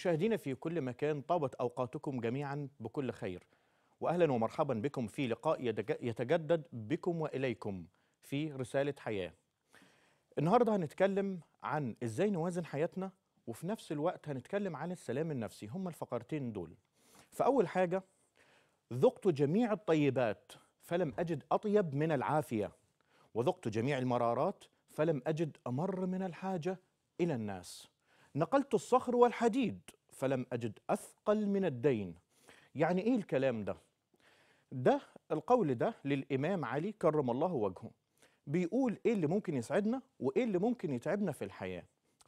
مشاهدينا في كل مكان طابت أوقاتكم جميعا بكل خير وأهلا ومرحبا بكم في لقاء يتجدد بكم وإليكم في رسالة حياة النهاردة هنتكلم عن إزاي نوازن حياتنا وفي نفس الوقت هنتكلم عن السلام النفسي هما الفقرتين دول فأول حاجة ذقت جميع الطيبات فلم أجد أطيب من العافية وذقت جميع المرارات فلم أجد أمر من الحاجة إلى الناس نقلت الصخر والحديد فلم أجد أثقل من الدين يعني إيه الكلام ده؟ ده القول ده للإمام علي كرم الله وجهه بيقول إيه اللي ممكن يسعدنا وإيه اللي ممكن يتعبنا في الحياة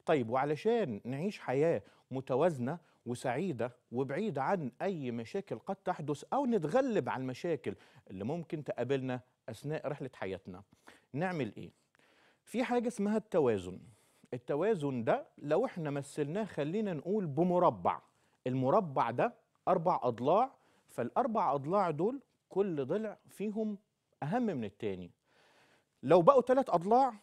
طيب وعلشان نعيش حياة متوازنة وسعيدة وبعيدة عن أي مشاكل قد تحدث أو نتغلب على المشاكل اللي ممكن تقابلنا أثناء رحلة حياتنا نعمل إيه؟ في حاجة اسمها التوازن التوازن ده لو احنا مثلناه خلينا نقول بمربع المربع ده أربع أضلاع فالأربع أضلاع دول كل ضلع فيهم أهم من التاني لو بقوا ثلاث أضلاع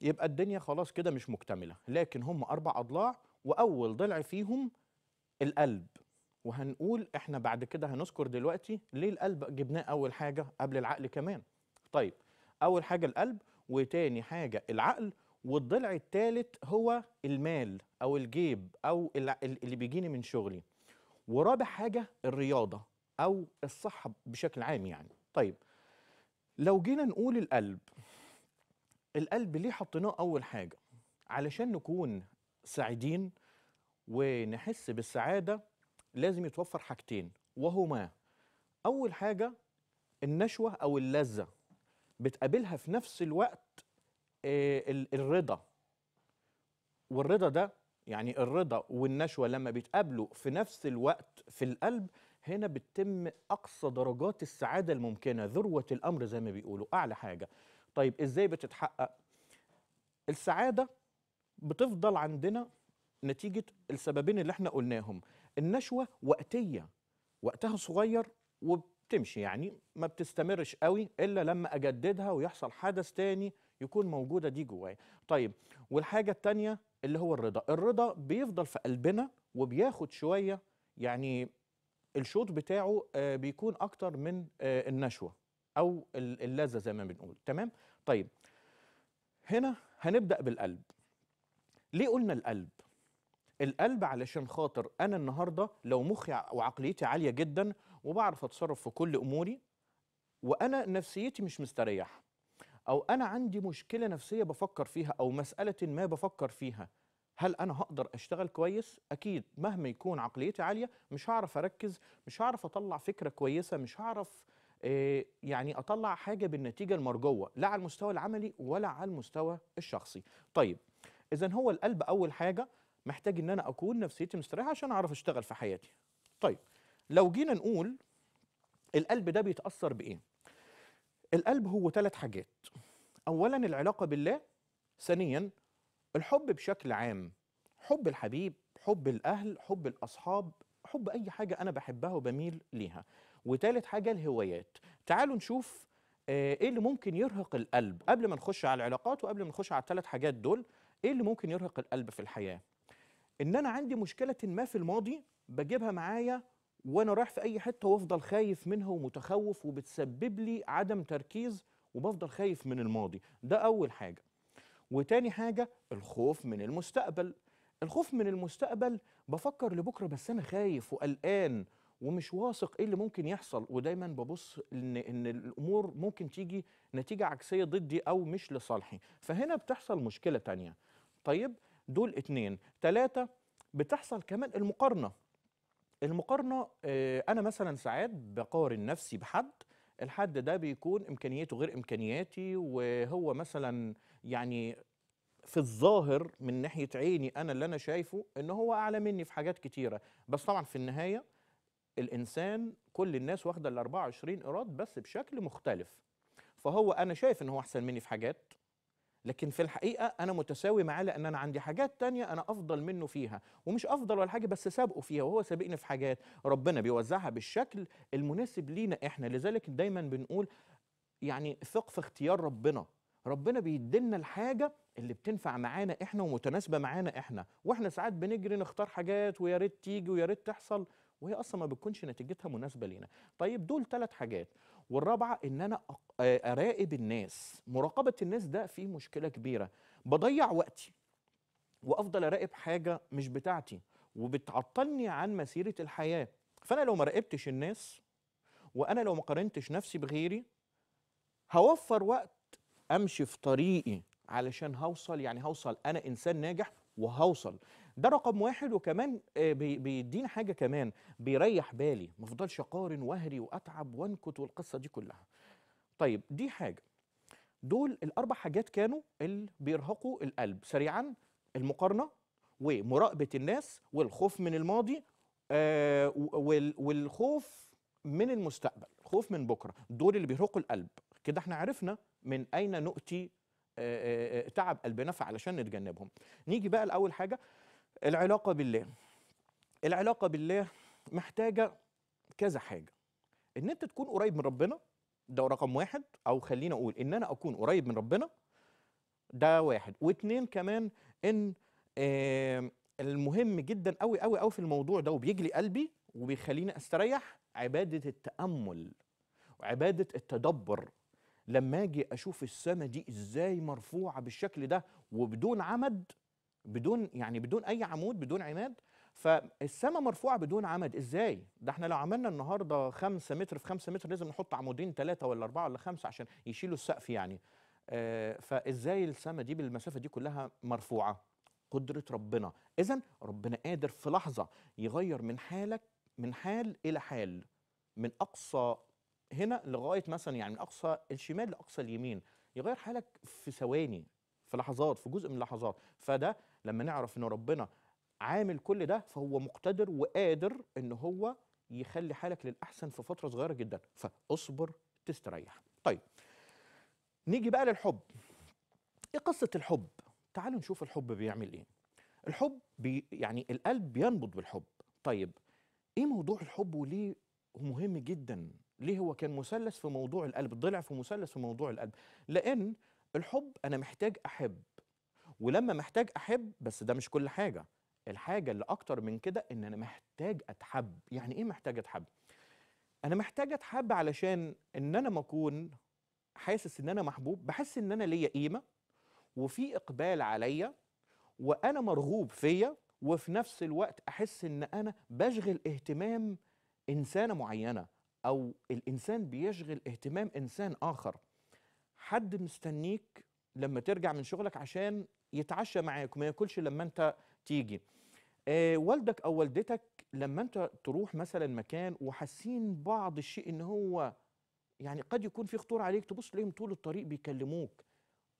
يبقى الدنيا خلاص كده مش مكتملة لكن هم أربع أضلاع وأول ضلع فيهم القلب وهنقول احنا بعد كده هنذكر دلوقتي ليه القلب جبناه أول حاجة قبل العقل كمان طيب أول حاجة القلب وتاني حاجة العقل والضلع الثالث هو المال او الجيب او اللي بيجيني من شغلي ورابع حاجه الرياضه او الصحه بشكل عام يعني طيب لو جينا نقول القلب القلب ليه حطيناه اول حاجه علشان نكون سعيدين ونحس بالسعاده لازم يتوفر حاجتين وهما اول حاجه النشوه او اللذه بتقابلها في نفس الوقت آه، الرضا والرضا ده يعني الرضا والنشوة لما بيتقابلوا في نفس الوقت في القلب هنا بتتم أقصى درجات السعادة الممكنة ذروة الأمر زي ما بيقولوا أعلى حاجة طيب إزاي بتتحقق؟ السعادة بتفضل عندنا نتيجة السببين اللي احنا قلناهم النشوة وقتية وقتها صغير وبتمشي يعني ما بتستمرش قوي إلا لما أجددها ويحصل حدث تاني يكون موجوده دي جوايا طيب والحاجه الثانيه اللي هو الرضا الرضا بيفضل في قلبنا وبياخد شويه يعني الشوط بتاعه آه، بيكون اكتر من آه، النشوه او اللذه زي ما بنقول تمام طيب هنا هنبدا بالقلب ليه قلنا القلب القلب علشان خاطر انا النهارده لو مخي وعقليتي عاليه جدا وبعرف اتصرف في كل اموري وانا نفسيتي مش مستريحه أو أنا عندي مشكلة نفسية بفكر فيها أو مسألة ما بفكر فيها هل أنا هقدر أشتغل كويس؟ أكيد مهما يكون عقليتي عالية مش هعرف أركز مش هعرف أطلع فكرة كويسة مش هعرف آه، يعني أطلع حاجة بالنتيجة المرجوة لا على المستوى العملي ولا على المستوى الشخصي طيب إذا هو القلب أول حاجة محتاج إن أنا أكون نفسيتي مستريحة عشان أعرف أشتغل في حياتي طيب لو جينا نقول القلب ده بيتأثر بإيه؟ القلب هو ثلاث حاجات اولا العلاقه بالله ثانيا الحب بشكل عام حب الحبيب حب الاهل حب الاصحاب حب اي حاجه انا بحبها وبميل ليها وثالث حاجه الهوايات تعالوا نشوف آه، ايه اللي ممكن يرهق القلب قبل ما نخش على العلاقات وقبل ما نخش على الثلاث حاجات دول ايه اللي ممكن يرهق القلب في الحياه ان انا عندي مشكله ما في الماضي بجيبها معايا وانا رايح في اي حته وافضل خايف منها ومتخوف وبتسبب لي عدم تركيز وبفضل خايف من الماضي ده اول حاجه وتاني حاجه الخوف من المستقبل الخوف من المستقبل بفكر لبكره بس انا خايف وقلقان ومش واثق ايه اللي ممكن يحصل ودايما ببص ان ان الامور ممكن تيجي نتيجه عكسيه ضدي او مش لصالحي فهنا بتحصل مشكله تانية طيب دول اتنين تلاتة بتحصل كمان المقارنه المقارنه آه، انا مثلا ساعات بقارن نفسي بحد الحد ده بيكون امكانياته غير امكانياتي وهو مثلا يعني في الظاهر من ناحيه عيني انا اللي انا شايفه ان هو اعلى مني في حاجات كتيره بس طبعا في النهايه الانسان كل الناس واخده ال 24 ايراد بس بشكل مختلف فهو انا شايف ان هو احسن مني في حاجات لكن في الحقيقه انا متساوي معاه لان انا عندي حاجات تانية انا افضل منه فيها ومش افضل ولا حاجه بس سابقه فيها وهو سابقني في حاجات ربنا بيوزعها بالشكل المناسب لينا احنا لذلك دايما بنقول يعني ثق في اختيار ربنا ربنا بيدينا الحاجه اللي بتنفع معانا احنا ومتناسبه معانا احنا واحنا ساعات بنجري نختار حاجات ويا ريت تيجي ويا ريت تحصل وهي اصلا ما بتكونش نتيجتها مناسبه لينا طيب دول ثلاث حاجات والرابعه ان انا اراقب الناس مراقبه الناس ده فيه مشكله كبيره بضيع وقتي وافضل اراقب حاجه مش بتاعتي وبتعطلني عن مسيره الحياه فانا لو ما راقبتش الناس وانا لو ما قارنتش نفسي بغيري هوفر وقت امشي في طريقي علشان هوصل يعني هوصل انا انسان ناجح وهوصل ده رقم واحد وكمان آه، بيديني حاجه كمان بيريح بالي ما افضلش اقارن واهري واتعب وانكت والقصه دي كلها طيب دي حاجه دول الاربع حاجات كانوا اللي بيرهقوا القلب سريعا المقارنه ومراقبه الناس والخوف من الماضي آه، والخوف من المستقبل الخوف من بكره دول اللي بيرهقوا القلب كده احنا عرفنا من اين نؤتي آه، تعب قلبنا فعلشان نتجنبهم نيجي بقى لاول حاجه العلاقة بالله العلاقة بالله محتاجة كذا حاجة ان انت تكون قريب من ربنا ده رقم واحد او خلينا اقول ان انا اكون قريب من ربنا ده واحد واتنين كمان ان آه المهم جدا قوي قوي قوي في الموضوع ده وبيجلي قلبي وبيخليني استريح عبادة التأمل وعبادة التدبر لما اجي اشوف السماء دي ازاي مرفوعة بالشكل ده وبدون عمد بدون يعني بدون اي عمود بدون عماد فالسماء مرفوعه بدون عمد ازاي ده احنا لو عملنا النهارده 5 متر في 5 متر لازم نحط عمودين ثلاثه ولا اربعه ولا خمسه عشان يشيلوا السقف يعني آه فازاي السماء دي بالمسافه دي كلها مرفوعه قدره ربنا اذا ربنا قادر في لحظه يغير من حالك من حال الى حال من اقصى هنا لغايه مثلا يعني من اقصى الشمال لاقصى اليمين يغير حالك في ثواني في لحظات في جزء من اللحظات فده لما نعرف ان ربنا عامل كل ده فهو مقتدر وقادر ان هو يخلي حالك للاحسن في فتره صغيره جدا فاصبر تستريح طيب نيجي بقى للحب ايه قصه الحب تعالوا نشوف الحب بيعمل ايه الحب بي يعني القلب بينبض بالحب طيب ايه موضوع الحب وليه مهم جدا ليه هو كان مثلث في موضوع القلب ضلع في مثلث في موضوع القلب لان الحب انا محتاج احب ولما محتاج احب بس ده مش كل حاجه الحاجه اللي اكتر من كده ان انا محتاج اتحب يعني ايه محتاج اتحب انا محتاج اتحب علشان ان انا ما اكون حاسس ان انا محبوب بحس ان انا ليا قيمه وفي اقبال عليا وانا مرغوب فيا وفي نفس الوقت احس ان انا بشغل اهتمام انسانه معينه او الانسان بيشغل اهتمام انسان اخر حد مستنيك لما ترجع من شغلك عشان يتعشى معاك وما ياكلش لما انت تيجي آه والدك او والدتك لما انت تروح مثلا مكان وحاسين بعض الشيء ان هو يعني قد يكون في خطور عليك تبص تلاقيهم طول الطريق بيكلموك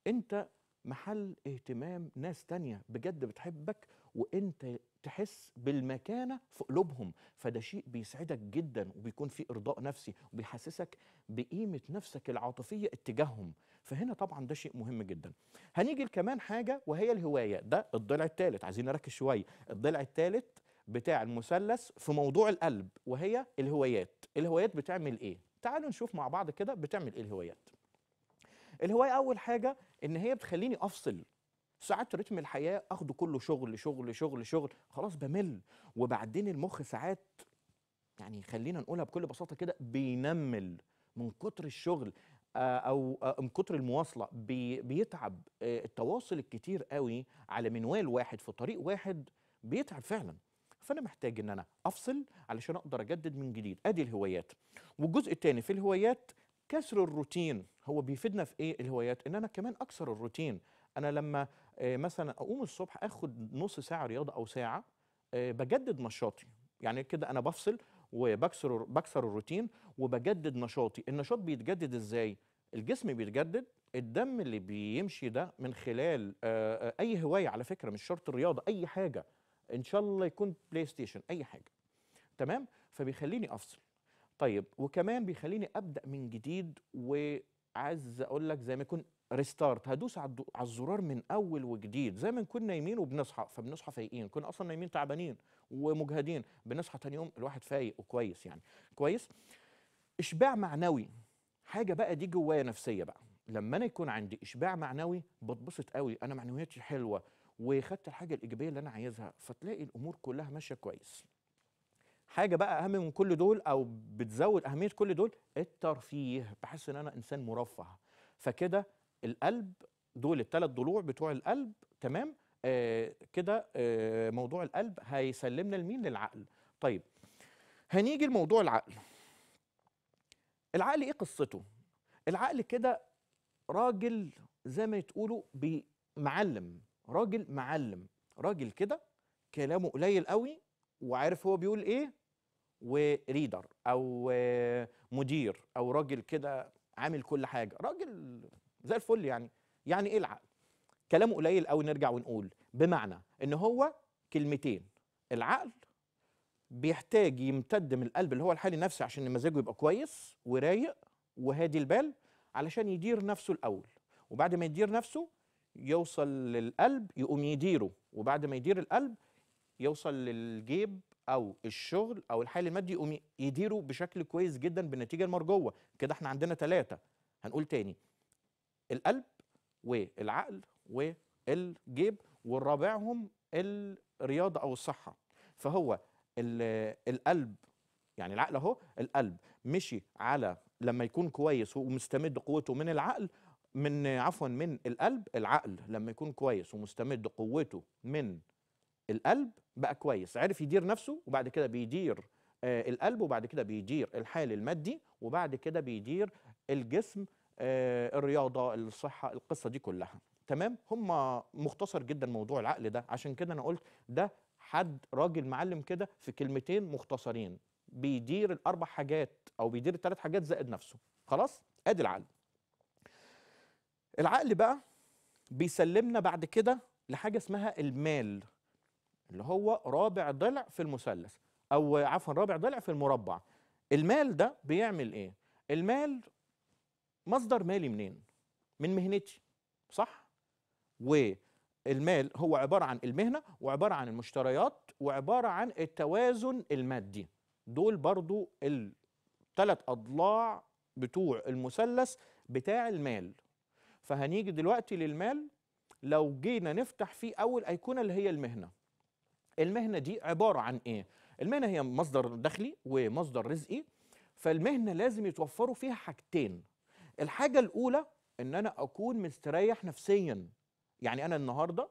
انت محل اهتمام ناس تانية بجد بتحبك وانت تحس بالمكانه في قلوبهم فده شيء بيسعدك جدا وبيكون فيه ارضاء نفسي وبيحسسك بقيمه نفسك العاطفيه اتجاههم فهنا طبعا ده شيء مهم جدا هنيجي لكمان حاجه وهي الهوايه ده الضلع الثالث عايزين نركز شويه الضلع الثالث بتاع المثلث في موضوع القلب وهي الهوايات الهوايات بتعمل ايه تعالوا نشوف مع بعض كده بتعمل ايه الهوايات الهوايه اول حاجه ان هي بتخليني افصل ساعات رتم الحياه اخده كله شغل شغل شغل شغل خلاص بمل وبعدين المخ ساعات يعني خلينا نقولها بكل بساطه كده بينمل من كتر الشغل آه، او آه، من كتر المواصله بيتعب آه، التواصل الكتير قوي على منوال واحد في طريق واحد بيتعب فعلا فانا محتاج ان انا افصل علشان اقدر اجدد من جديد ادي الهوايات والجزء الثاني في الهوايات كسر الروتين هو بيفيدنا في ايه الهوايات ان انا كمان اكسر الروتين انا لما آه، مثلا اقوم الصبح اخد نص ساعه رياضه او ساعه آه، بجدد نشاطي يعني كده انا بفصل وبكسر بكسر الروتين وبجدد نشاطي النشاط بيتجدد ازاي الجسم بيتجدد الدم اللي بيمشي ده من خلال آه، اي هوايه على فكره مش شرط الرياضه اي حاجه ان شاء الله يكون بلاي ستيشن اي حاجه تمام فبيخليني افصل طيب وكمان بيخليني ابدا من جديد وعايز اقول لك زي ما يكون ريستارت هدوس على الزرار من اول وجديد زي ما كنا نايمين وبنصحى فبنصحى فايقين كنا اصلا نايمين تعبانين ومجهدين بنصحى تاني يوم الواحد فايق وكويس يعني كويس اشباع معنوي حاجه بقى دي جوايا نفسيه بقى لما انا يكون عندي اشباع معنوي بتبسط قوي انا معنوياتي حلوه وخدت الحاجه الايجابيه اللي انا عايزها فتلاقي الامور كلها ماشيه كويس حاجه بقى اهم من كل دول او بتزود اهميه كل دول الترفيه بحس ان انا انسان مرفه فكده القلب دول الثلاث ضلوع بتوع القلب تمام آه كده آه موضوع القلب هيسلمنا لمين للعقل طيب هنيجي لموضوع العقل العقل ايه قصته العقل كده راجل زي ما تقولوا معلم راجل معلم راجل كده كلامه قليل قوي وعارف هو بيقول ايه وريدر او آه، مدير او راجل كده عامل كل حاجه راجل زي الفل يعني يعني ايه العقل كلامه قليل قوي نرجع ونقول بمعنى ان هو كلمتين العقل بيحتاج يمتد من القلب اللي هو الحال النفسي عشان مزاجه يبقى كويس ورايق وهادي البال علشان يدير نفسه الاول وبعد ما يدير نفسه يوصل للقلب يقوم يديره وبعد ما يدير القلب يوصل للجيب او الشغل او الحال المادي يقوم يديره بشكل كويس جدا بالنتيجه المرجوه كده احنا عندنا ثلاثه هنقول تاني القلب والعقل والجيب والرابعهم الرياضه او الصحه فهو القلب يعني العقل اهو القلب مشي على لما يكون كويس ومستمد قوته من العقل من عفوا من القلب العقل لما يكون كويس ومستمد قوته من القلب بقى كويس عرف يدير نفسه وبعد كده بيدير آه القلب وبعد كده بيدير الحال المادي وبعد كده بيدير الجسم آه، الرياضه الصحه القصه دي كلها تمام هم مختصر جدا موضوع العقل ده عشان كده انا قلت ده حد راجل معلم كده في كلمتين مختصرين بيدير الاربع حاجات او بيدير الثلاث حاجات زائد نفسه خلاص ادي العقل العقل بقى بيسلمنا بعد كده لحاجه اسمها المال اللي هو رابع ضلع في المثلث او عفوا رابع ضلع في المربع المال ده بيعمل ايه المال مصدر مالي منين؟ من مهنتي صح؟ والمال هو عبارة عن المهنة وعبارة عن المشتريات وعبارة عن التوازن المادي دول برضو الثلاث أضلاع بتوع المثلث بتاع المال فهنيجي دلوقتي للمال لو جينا نفتح فيه أول أيقونة اللي هي المهنة المهنة دي عبارة عن إيه؟ المهنة هي مصدر دخلي ومصدر رزقي فالمهنة لازم يتوفروا فيها حاجتين الحاجه الاولى ان انا اكون مستريح نفسيا يعني انا النهارده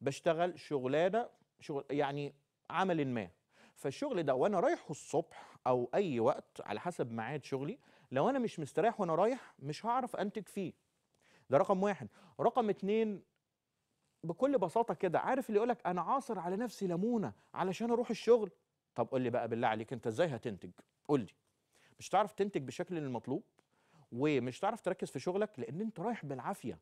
بشتغل شغلانه شغل يعني عمل ما فالشغل ده وانا رايحه الصبح او اي وقت على حسب ميعاد شغلي لو انا مش مستريح وانا رايح مش هعرف انتج فيه ده رقم واحد رقم اتنين بكل بساطه كده عارف اللي يقولك انا عاصر على نفسي ليمونه علشان اروح الشغل طب قول لي بقى بالله عليك انت ازاي هتنتج قول لي مش هتعرف تنتج بالشكل المطلوب ومش هتعرف تركز في شغلك لان انت رايح بالعافيه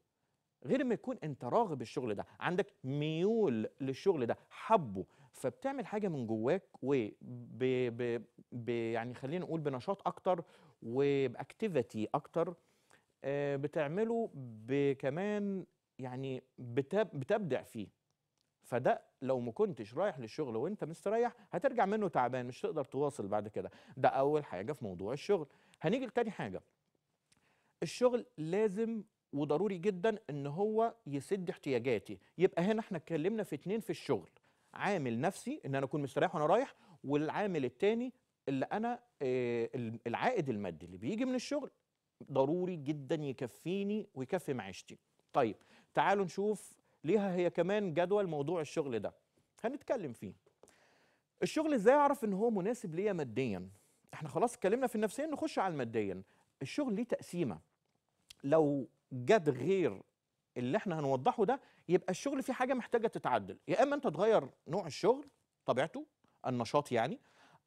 غير ما يكون انت راغب الشغل ده عندك ميول للشغل ده حبه فبتعمل حاجه من جواك و يعني خلينا نقول بنشاط اكتر وباكتيفيتي اكتر آه، بتعمله بكمان يعني بتب... بتبدع فيه فده لو ما كنتش رايح للشغل وانت مستريح هترجع منه تعبان مش تقدر تواصل بعد كده ده اول حاجه في موضوع الشغل هنيجي لتاني حاجه الشغل لازم وضروري جدا ان هو يسد احتياجاتي يبقى هنا احنا اتكلمنا في اتنين في الشغل عامل نفسي ان انا اكون مستريح وانا رايح والعامل التاني اللي انا آه العائد المادي اللي بيجي من الشغل ضروري جدا يكفيني ويكفي معيشتي طيب تعالوا نشوف ليها هي كمان جدول موضوع الشغل ده هنتكلم فيه الشغل ازاي اعرف ان هو مناسب ليا ماديا احنا خلاص اتكلمنا في النفسيه نخش على الماديا الشغل ليه تقسيمه لو جت غير اللي احنا هنوضحه ده يبقى الشغل فيه حاجه محتاجه تتعدل يا اما انت تغير نوع الشغل طبيعته النشاط يعني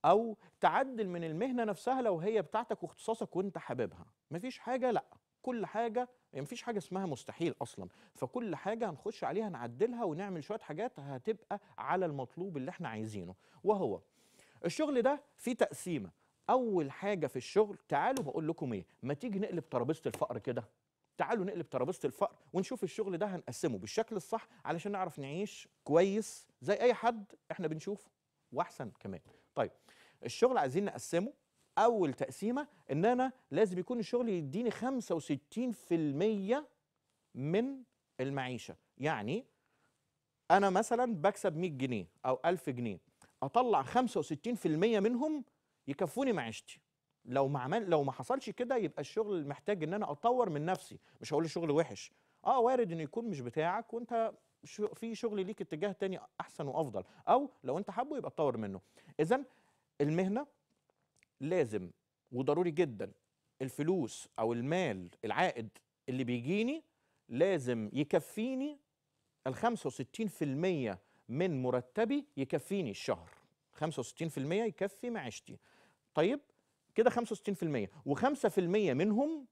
او تعدل من المهنه نفسها لو هي بتاعتك واختصاصك وانت حاببها مفيش حاجه لا كل حاجه مفيش حاجه اسمها مستحيل اصلا فكل حاجه هنخش عليها نعدلها ونعمل شويه حاجات هتبقى على المطلوب اللي احنا عايزينه وهو الشغل ده فيه تقسيمه اول حاجه في الشغل تعالوا بقول لكم ايه ما تيجي نقلب ترابيزه الفقر كده تعالوا نقلب ترابيزه الفقر ونشوف الشغل ده هنقسمه بالشكل الصح علشان نعرف نعيش كويس زي اي حد احنا بنشوفه واحسن كمان طيب الشغل عايزين نقسمه اول تقسيمه ان انا لازم يكون الشغل يديني 65% من المعيشه يعني انا مثلا بكسب 100 جنيه او 1000 جنيه اطلع 65% منهم يكفوني معيشتي لو ما عمل لو ما حصلش كده يبقى الشغل محتاج ان انا اطور من نفسي مش هقول الشغل وحش اه وارد انه يكون مش بتاعك وانت في شغل ليك اتجاه تاني احسن وافضل او لو انت حابه يبقى تطور منه اذا المهنه لازم وضروري جدا الفلوس او المال العائد اللي بيجيني لازم يكفيني ال 65% من مرتبي يكفيني الشهر 65% يكفي معيشتي طيب كده 65% و5% منهم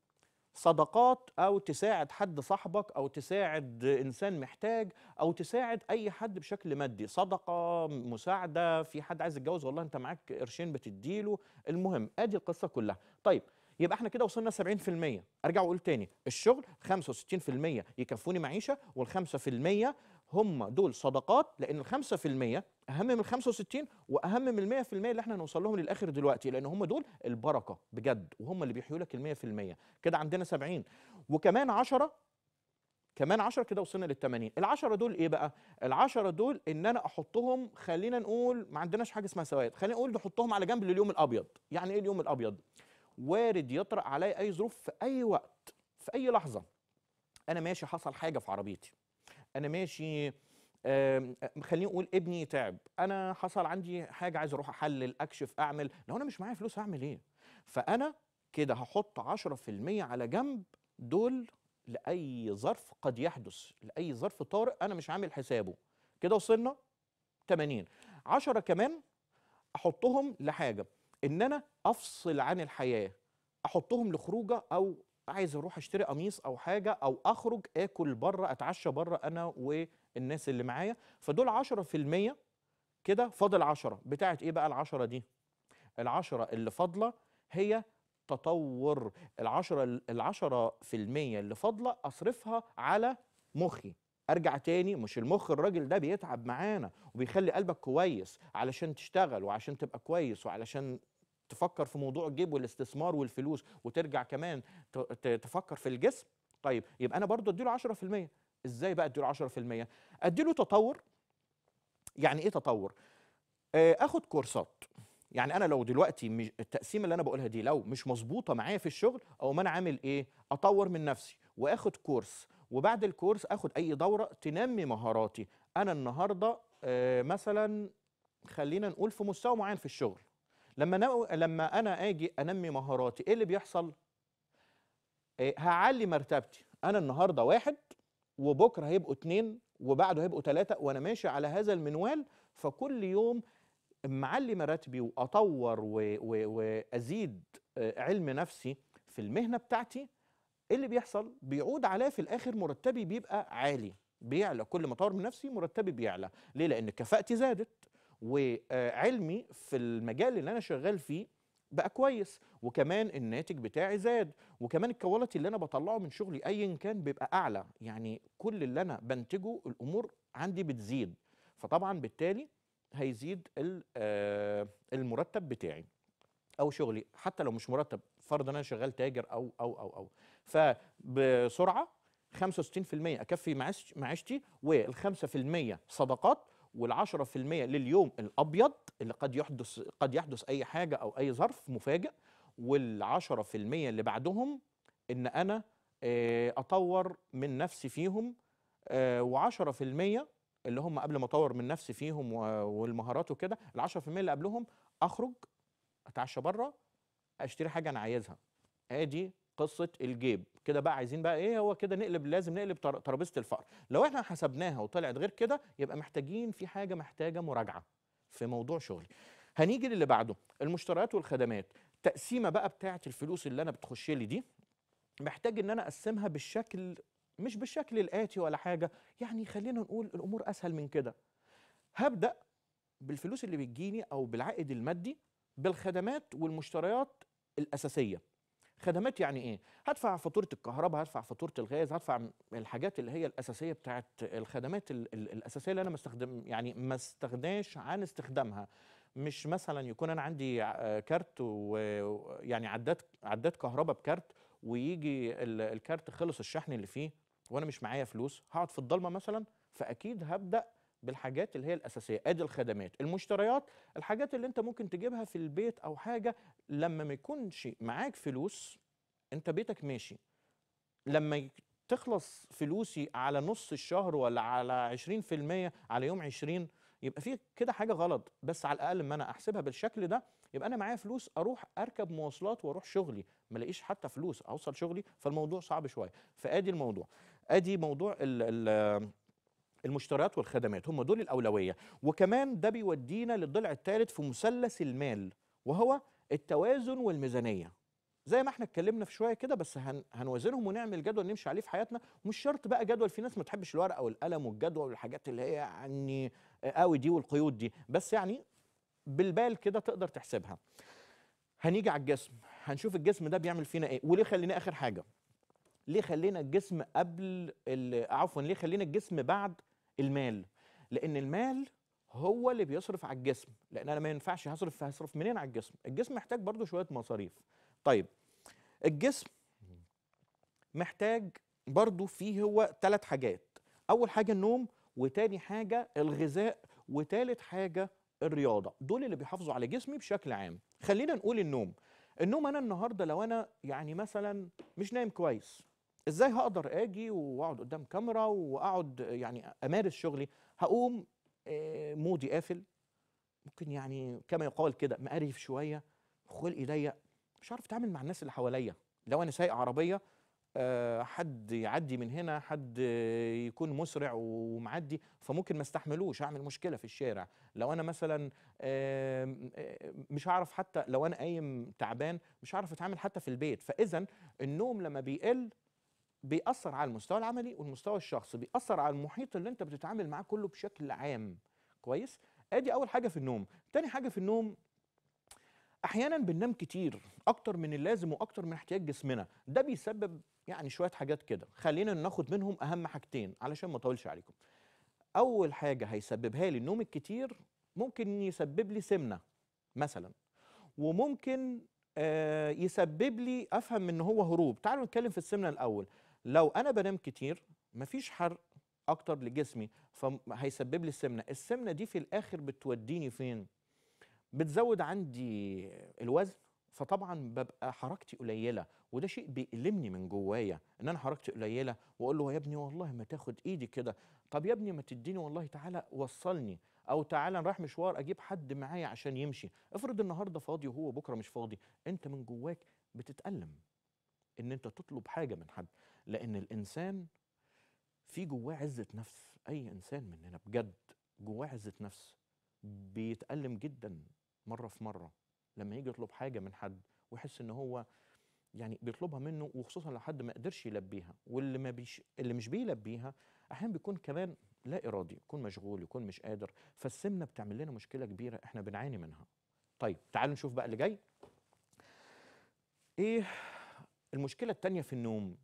صدقات او تساعد حد صاحبك او تساعد انسان محتاج او تساعد اي حد بشكل مادي صدقه مساعده في حد عايز يتجوز والله انت معاك قرشين بتديله المهم ادي القصه كلها طيب يبقى احنا كده وصلنا 70% ارجع واقول تاني الشغل 65% يكفوني معيشه وال5% هم دول صدقات لان ال5% اهم من 65 واهم من 100% اللي احنا هنوصل لهم للاخر دلوقتي لان هم دول البركه بجد وهم اللي بيحيوا لك ال 100% كده عندنا 70 وكمان 10 كمان 10 كده وصلنا لل 80 ال10 دول ايه بقى ال10 دول ان انا احطهم خلينا نقول ما عندناش حاجه اسمها سواد خلينا نقول نحطهم على جنب لليوم الابيض يعني ايه اليوم الابيض وارد يطرأ علي اي ظروف في اي وقت في اي لحظه انا ماشي حصل حاجه في عربيتي انا ماشي خليني اقول ابني تعب انا حصل عندي حاجه عايز اروح احلل اكشف اعمل لو انا مش معايا فلوس هعمل ايه فانا كده هحط 10% على جنب دول لاي ظرف قد يحدث لاي ظرف طارئ انا مش عامل حسابه كده وصلنا 80 10 كمان احطهم لحاجه ان انا افصل عن الحياه احطهم لخروجه او عايز اروح اشتري قميص او حاجه او اخرج اكل بره اتعشى بره انا و الناس اللي معايا فدول 10% كده فاضل 10 بتاعت ايه بقى العشرة دي العشرة اللي فاضلة هي تطور العشرة العشرة في المية اللي فاضلة أصرفها على مخي ارجع تاني مش المخ الراجل ده بيتعب معانا وبيخلي قلبك كويس علشان تشتغل وعشان تبقى كويس وعلشان تفكر في موضوع الجيب والاستثمار والفلوس وترجع كمان تفكر في الجسم طيب يبقى انا برضو اديله 10% ازاي بقى اديله 10% اديله تطور يعني ايه تطور آه، اخد كورسات يعني انا لو دلوقتي التقسيم التقسيمه اللي انا بقولها دي لو مش مظبوطه معايا في الشغل او ما انا عامل ايه اطور من نفسي واخد كورس وبعد الكورس اخد اي دوره تنمي مهاراتي انا النهارده آه، مثلا خلينا نقول في مستوى معين في الشغل لما نو... لما انا اجي انمي مهاراتي ايه اللي بيحصل آه، هعلي مرتبتي انا النهارده واحد وبكره هيبقوا اتنين وبعده هيبقوا ثلاثه وانا ماشي على هذا المنوال فكل يوم معلي مراتبي واطور وازيد آه، علم نفسي في المهنه بتاعتي ايه اللي بيحصل؟ بيعود عليا في الاخر مرتبي بيبقى عالي بيعلى كل ما اطور من نفسي مرتبي بيعلى ليه؟ لان كفاءتي زادت وعلمي في المجال اللي انا شغال فيه بقى كويس وكمان الناتج بتاعي زاد وكمان الكواليتي اللي انا بطلعه من شغلي ايا كان بيبقى اعلى يعني كل اللي انا بنتجه الامور عندي بتزيد فطبعا بالتالي هيزيد آه، المرتب بتاعي او شغلي حتى لو مش مرتب فرض انا شغال تاجر او او او او فبسرعه 65% اكفي معيشتي وال5% صدقات وال10% لليوم الابيض اللي قد يحدث قد يحدث اي حاجه او اي ظرف مفاجئ وال10% اللي بعدهم ان انا آه، اطور من نفسي فيهم آه، و10% اللي هم قبل ما اطور من نفسي فيهم والمهارات وكده ال10% اللي قبلهم اخرج اتعشى بره اشتري حاجه انا عايزها ادي قصه الجيب كده بقى عايزين بقى ايه هو كده نقلب لازم نقلب ترابيزه الفقر لو احنا حسبناها وطلعت غير كده يبقى محتاجين في حاجه محتاجه مراجعه في موضوع شغلي هنيجي للي بعده المشتريات والخدمات التقسيمه بقى بتاعه الفلوس اللي انا بتخش لي دي محتاج ان انا اقسمها بالشكل مش بالشكل الاتي ولا حاجه يعني خلينا نقول الامور اسهل من كده هبدا بالفلوس اللي بتجيني او بالعائد المادي بالخدمات والمشتريات الاساسيه خدمات يعني ايه هدفع فاتوره الكهرباء هدفع فاتوره الغاز هدفع الحاجات اللي هي الاساسيه بتاعت الخدمات الاساسيه اللي انا مستخدم يعني ما استغناش عن استخدامها مش مثلا يكون انا عندي كارت ويعني عداد عداد كهرباء بكارت ويجي الكارت خلص الشحن اللي فيه وانا مش معايا فلوس هقعد في الضلمه مثلا فاكيد هبدا بالحاجات اللي هي الاساسيه ادي الخدمات المشتريات الحاجات اللي انت ممكن تجيبها في البيت او حاجه لما ما يكونش معاك فلوس انت بيتك ماشي لما تخلص فلوسي على نص الشهر ولا على 20% على يوم 20 يبقى في كده حاجه غلط بس على الاقل ما انا احسبها بالشكل ده يبقى انا معايا فلوس اروح اركب مواصلات واروح شغلي ما لاقيش حتى فلوس اوصل شغلي فالموضوع صعب شويه فادي الموضوع ادي موضوع الـ الـ المشتريات والخدمات هم دول الأولوية وكمان ده بيودينا للضلع الثالث في مثلث المال وهو التوازن والميزانية زي ما احنا اتكلمنا في شويه كده بس هن... هنوازنهم ونعمل جدول نمشي عليه في حياتنا مش شرط بقى جدول في ناس ما تحبش الورقه والقلم والجدول والحاجات اللي هي يعني قوي دي والقيود دي بس يعني بالبال كده تقدر تحسبها هنيجي على الجسم هنشوف الجسم ده بيعمل فينا ايه وليه خلينا اخر حاجه ليه خلينا الجسم قبل عفوا ليه خلينا الجسم بعد المال لان المال هو اللي بيصرف على الجسم لان انا ما ينفعش هصرف هصرف منين على الجسم الجسم محتاج برضو شويه مصاريف طيب الجسم محتاج برضو فيه هو ثلاث حاجات اول حاجه النوم وتاني حاجه الغذاء وتالت حاجه الرياضه دول اللي بيحافظوا على جسمي بشكل عام خلينا نقول النوم النوم انا النهارده لو انا يعني مثلا مش نايم كويس ازاي هقدر اجي واقعد قدام كاميرا واقعد يعني امارس شغلي هقوم آه، مودي قافل ممكن يعني كما يقال كده مقرف شويه خلقي ضيق مش عارف اتعامل مع الناس اللي حواليا لو انا سايق عربيه آه، حد يعدي من هنا حد يكون مسرع ومعدي فممكن ما استحملوش اعمل مشكله في الشارع لو انا مثلا آه، مش هعرف حتى لو انا قايم تعبان مش هعرف اتعامل حتى في البيت فاذا النوم لما بيقل بيأثر على المستوى العملي والمستوى الشخصي بيأثر على المحيط اللي انت بتتعامل معاه كله بشكل عام كويس ادي اول حاجه في النوم تاني حاجه في النوم احيانا بننام كتير اكتر من اللازم واكتر من احتياج جسمنا ده بيسبب يعني شويه حاجات كده خلينا ناخد منهم اهم حاجتين علشان ما اطولش عليكم اول حاجه هيسببها لي النوم الكتير ممكن يسبب لي سمنه مثلا وممكن آه يسبب لي افهم ان هو هروب تعالوا نتكلم في السمنه الاول لو انا بنام كتير مفيش حرق اكتر لجسمي فهيسبب لي السمنه السمنه دي في الاخر بتوديني فين بتزود عندي الوزن فطبعا ببقى حركتي قليله وده شيء بيألمني من جوايا ان انا حركتي قليله واقول له يا ابني والله ما تاخد ايدي كده طب يا ابني ما تديني والله تعالى وصلني او تعالى رايح مشوار اجيب حد معايا عشان يمشي افرض النهارده فاضي وهو بكره مش فاضي انت من جواك بتتألم ان انت تطلب حاجه من حد لان الانسان في جواه عزه نفس اي انسان مننا بجد جواه عزه نفس بيتألم جدا مره في مره لما يجي يطلب حاجه من حد ويحس ان هو يعني بيطلبها منه وخصوصا لو حد ما قدرش يلبيها واللي ما بيش اللي مش بيلبيها احيانا بيكون كمان لا ارادي يكون مشغول يكون مش قادر فالسمنه بتعمل لنا مشكله كبيره احنا بنعاني منها طيب تعالوا نشوف بقى اللي جاي ايه المشكله الثانيه في النوم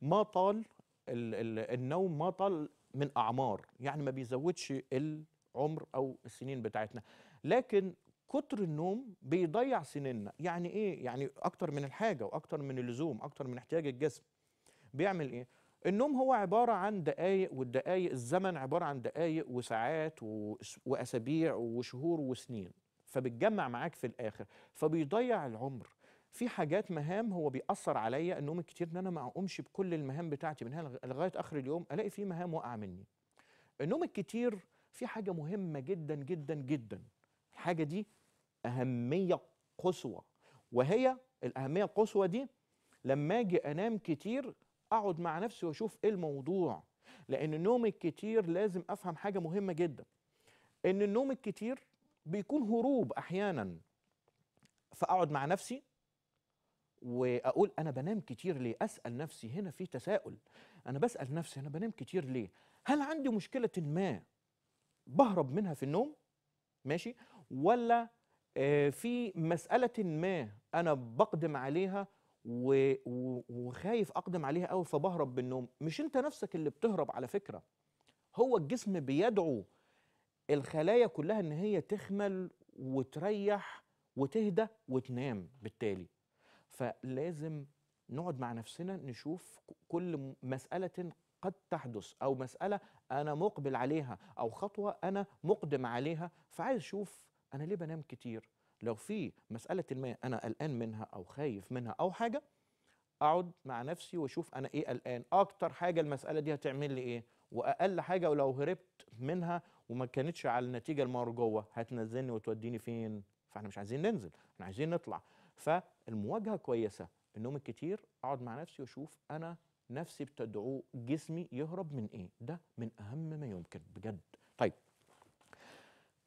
ما طال النوم ما طال من اعمار يعني ما بيزودش العمر او السنين بتاعتنا لكن كتر النوم بيضيع سنيننا يعني ايه يعني اكتر من الحاجه واكتر من اللزوم اكتر من احتياج الجسم بيعمل ايه النوم هو عبارة عن دقايق والدقايق الزمن عبارة عن دقايق وساعات وأسابيع وشهور وسنين فبتجمع معاك في الآخر فبيضيع العمر في حاجات مهام هو بيأثر عليا النوم الكتير ان انا ما اقومش بكل المهام بتاعتي من هنا لغايه اخر اليوم الاقي في مهام واقعه مني. النوم الكتير في حاجه مهمه جدا جدا جدا. الحاجه دي اهميه قصوى وهي الاهميه القصوى دي لما اجي انام كتير اقعد مع نفسي واشوف ايه الموضوع لان النوم الكتير لازم افهم حاجه مهمه جدا ان النوم الكتير بيكون هروب احيانا فاقعد مع نفسي واقول انا بنام كتير ليه اسال نفسي هنا في تساؤل انا بسال نفسي انا بنام كتير ليه هل عندي مشكله ما بهرب منها في النوم ماشي ولا آه، في مساله ما انا بقدم عليها وخايف اقدم عليها قوي فبهرب بالنوم مش انت نفسك اللي بتهرب على فكره هو الجسم بيدعو الخلايا كلها ان هي تخمل وتريح وتهدى وتنام بالتالي فلازم نقعد مع نفسنا نشوف كل مسألة قد تحدث أو مسألة أنا مقبل عليها أو خطوة أنا مقدم عليها فعايز أشوف أنا ليه بنام كتير لو في مسألة ما أنا قلقان منها أو خايف منها أو حاجة أقعد مع نفسي وأشوف أنا إيه قلقان أكتر حاجة المسألة دي هتعمل لي إيه وأقل حاجة ولو هربت منها وما كانتش على النتيجة المرجوة هتنزلني وتوديني فين فإحنا مش عايزين ننزل إحنا عايزين نطلع فالمواجهه كويسه النوم الكتير اقعد مع نفسي واشوف انا نفسي بتدعو جسمي يهرب من ايه ده من اهم ما يمكن بجد طيب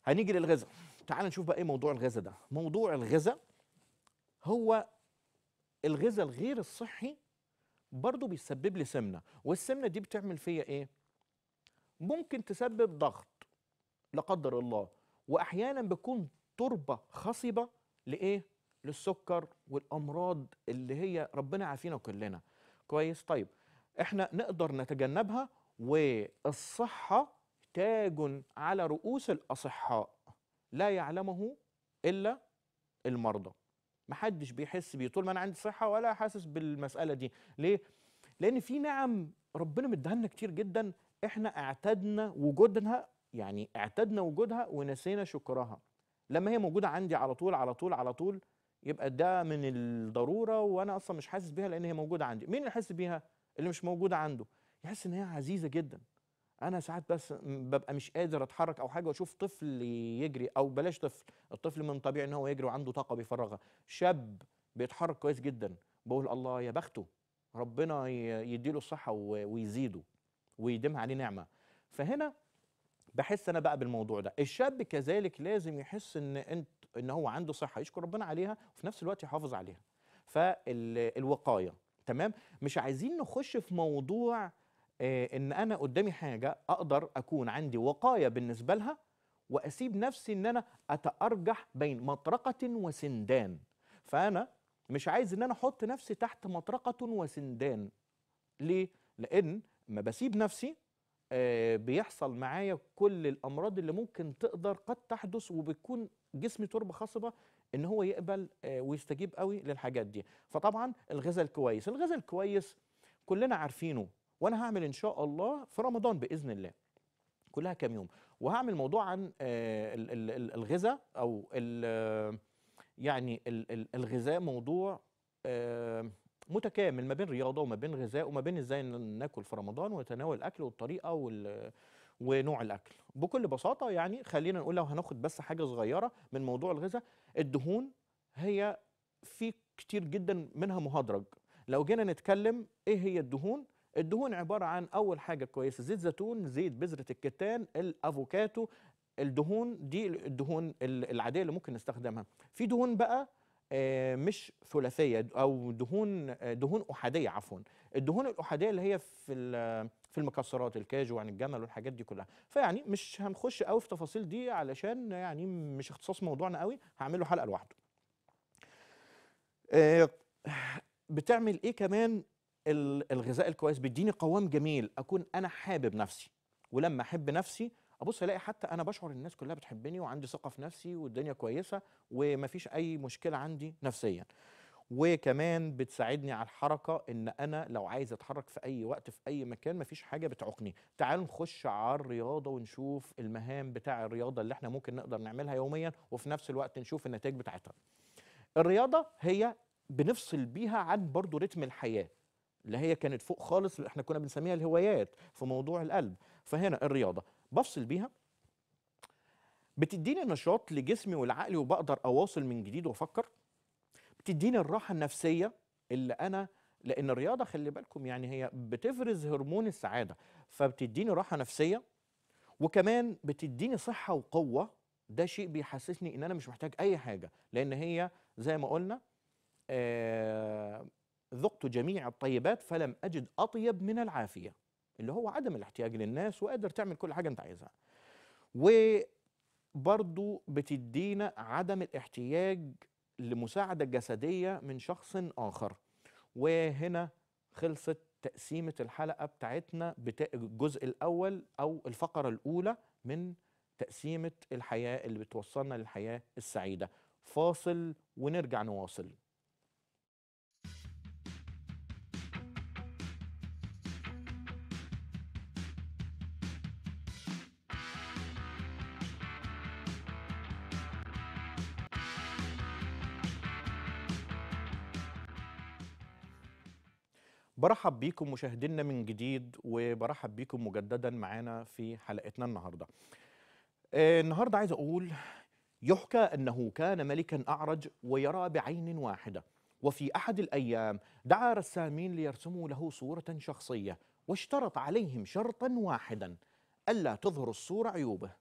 هنيجي للغذاء تعال نشوف بقى ايه موضوع الغذاء ده موضوع الغذاء هو الغذاء الغير الصحي برضه بيسبب لي سمنه والسمنه دي بتعمل فيا ايه ممكن تسبب ضغط لا قدر الله واحيانا بتكون تربه خصبه لايه للسكر والامراض اللي هي ربنا عافينا كلنا كويس طيب احنا نقدر نتجنبها والصحه تاج على رؤوس الاصحاء لا يعلمه الا المرضى محدش بيحس بيه طول ما انا عندي صحه ولا حاسس بالمساله دي ليه لان في نعم ربنا مديها كتير جدا احنا اعتدنا وجودها يعني اعتدنا وجودها ونسينا شكرها لما هي موجوده عندي على طول على طول على طول يبقى ده من الضروره وانا اصلا مش حاسس بيها لان هي موجوده عندي مين اللي حاسس بيها اللي مش موجوده عنده يحس ان هي عزيزه جدا انا ساعات بس ببقى مش قادر اتحرك او حاجه واشوف طفل يجري او بلاش طفل الطفل من طبيعي ان هو يجري وعنده طاقه بيفرغها شاب بيتحرك كويس جدا بقول الله يا بخته ربنا يديله الصحه ويزيده ويديمها عليه نعمه فهنا بحس انا بقى بالموضوع ده الشاب كذلك لازم يحس ان انت ان هو عنده صحه يشكر ربنا عليها وفي نفس الوقت يحافظ عليها فالوقايه تمام مش عايزين نخش في موضوع آه، ان انا قدامي حاجه اقدر اكون عندي وقايه بالنسبه لها واسيب نفسي ان انا اتارجح بين مطرقه وسندان فانا مش عايز ان انا احط نفسي تحت مطرقه وسندان ليه لان ما بسيب نفسي آه، بيحصل معايا كل الامراض اللي ممكن تقدر قد تحدث وبتكون جسمي تربه خصبه ان هو يقبل آه، ويستجيب قوي للحاجات دي فطبعا الغذاء الكويس الغذاء الكويس كلنا عارفينه وانا هعمل ان شاء الله في رمضان باذن الله كلها كام يوم وهعمل موضوع عن آه، الغذاء او يعني الغذاء موضوع متكامل ما بين رياضه وما بين غذاء وما بين ازاي ناكل في رمضان وتناول الاكل والطريقه وال ونوع الاكل بكل بساطه يعني خلينا نقول لو هناخد بس حاجه صغيره من موضوع الغذاء الدهون هي في كتير جدا منها مهدرج لو جينا نتكلم ايه هي الدهون الدهون عباره عن اول حاجه كويسه زيت زيتون زيت بذره الكتان الافوكاتو الدهون دي الدهون العاديه اللي ممكن نستخدمها في دهون بقى آه، مش ثلاثيه او دهون آه، دهون احاديه عفوا الدهون الاحاديه اللي هي في في المكسرات الكاجو عن الجمل والحاجات دي كلها فيعني مش هنخش قوي في تفاصيل دي علشان يعني مش اختصاص موضوعنا قوي هعمله حلقه لوحده آه، بتعمل ايه كمان الغذاء الكويس بيديني قوام جميل اكون انا حابب نفسي ولما احب نفسي ابص الاقي حتى انا بشعر الناس كلها بتحبني وعندي ثقه في نفسي والدنيا كويسه ومفيش اي مشكله عندي نفسيا وكمان بتساعدني على الحركه ان انا لو عايز اتحرك في اي وقت في اي مكان مفيش حاجه بتعوقني تعال نخش على الرياضه ونشوف المهام بتاع الرياضه اللي احنا ممكن نقدر نعملها يوميا وفي نفس الوقت نشوف النتائج بتاعتها الرياضه هي بنفصل بيها عن برضو رتم الحياه اللي هي كانت فوق خالص احنا كنا بنسميها الهوايات في موضوع القلب فهنا الرياضه بفصل بيها بتديني نشاط لجسمي والعقل وبقدر اواصل من جديد وافكر بتديني الراحه النفسيه اللي انا لان الرياضه خلي بالكم يعني هي بتفرز هرمون السعاده فبتديني راحه نفسيه وكمان بتديني صحه وقوه ده شيء بيحسسني ان انا مش محتاج اي حاجه لان هي زي ما قلنا آه، ذقت جميع الطيبات فلم اجد اطيب من العافيه اللي هو عدم الاحتياج للناس وقادر تعمل كل حاجه انت عايزها وبرضو بتدينا عدم الاحتياج لمساعده جسديه من شخص اخر وهنا خلصت تقسيمه الحلقه بتاعتنا بتا... الجزء الاول او الفقره الاولى من تقسيمه الحياه اللي بتوصلنا للحياه السعيده فاصل ونرجع نواصل برحب بيكم مشاهدينا من جديد وبرحب بيكم مجددا معانا في حلقتنا النهارده. آه، النهارده عايز اقول يحكى انه كان ملكا اعرج ويرى بعين واحده وفي احد الايام دعا رسامين ليرسموا له صوره شخصيه واشترط عليهم شرطا واحدا الا تظهر الصوره عيوبه.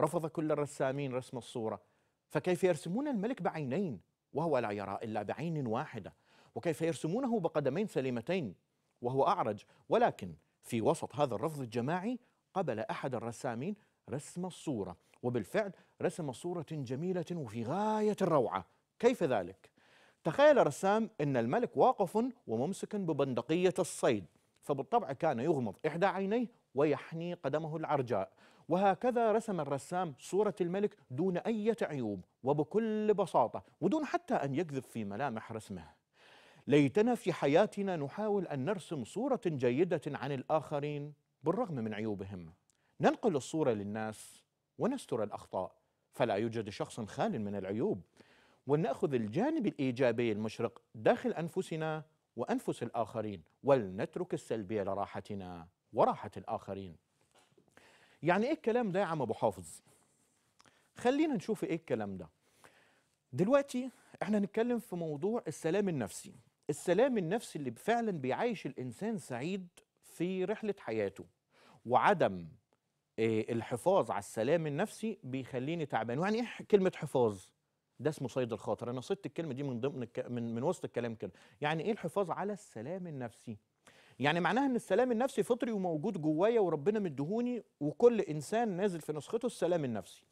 رفض كل الرسامين رسم الصوره فكيف يرسمون الملك بعينين وهو لا يرى الا بعين واحده؟ وكيف يرسمونه بقدمين سليمتين وهو أعرج ولكن في وسط هذا الرفض الجماعي قبل أحد الرسامين رسم الصورة وبالفعل رسم صورة جميلة وفي غاية الروعة كيف ذلك؟ تخيل رسام أن الملك واقف وممسك ببندقية الصيد فبالطبع كان يغمض إحدى عينيه ويحني قدمه العرجاء وهكذا رسم الرسام صورة الملك دون أي عيوب وبكل بساطة ودون حتى أن يكذب في ملامح رسمه ليتنا في حياتنا نحاول ان نرسم صوره جيده عن الاخرين بالرغم من عيوبهم ننقل الصوره للناس ونستر الاخطاء فلا يوجد شخص خال من العيوب ولناخذ الجانب الايجابي المشرق داخل انفسنا وانفس الاخرين ولنترك السلبيه لراحتنا وراحه الاخرين يعني ايه الكلام ده يا عم ابو حافظ خلينا نشوف ايه الكلام ده دلوقتي احنا هنتكلم في موضوع السلام النفسي السلام النفسي اللي فعلا بيعيش الانسان سعيد في رحله حياته وعدم آه، الحفاظ على السلام النفسي بيخليني تعبان ويعني ايه كلمه حفاظ ده اسمه صيد الخاطر انا صدت الكلمه دي من ضمن الك... من من وسط الكلام كده يعني ايه الحفاظ على السلام النفسي يعني معناها ان السلام النفسي فطري وموجود جوايا وربنا مديهوني وكل انسان نازل في نسخته السلام النفسي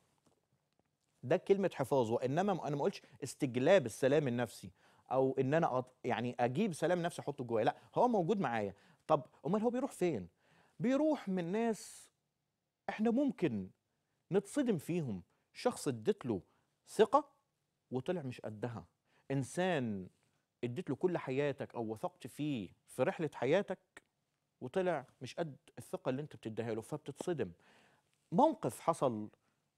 ده كلمه حفاظ وانما انا ما قلتش استجلاب السلام النفسي او ان انا يعني اجيب سلام نفسي احطه جوايا لا هو موجود معايا طب امال هو بيروح فين بيروح من ناس احنا ممكن نتصدم فيهم شخص اديت له ثقه وطلع مش قدها انسان اديت له كل حياتك او وثقت فيه في رحله حياتك وطلع مش قد الثقه اللي انت بتديها له فبتتصدم موقف حصل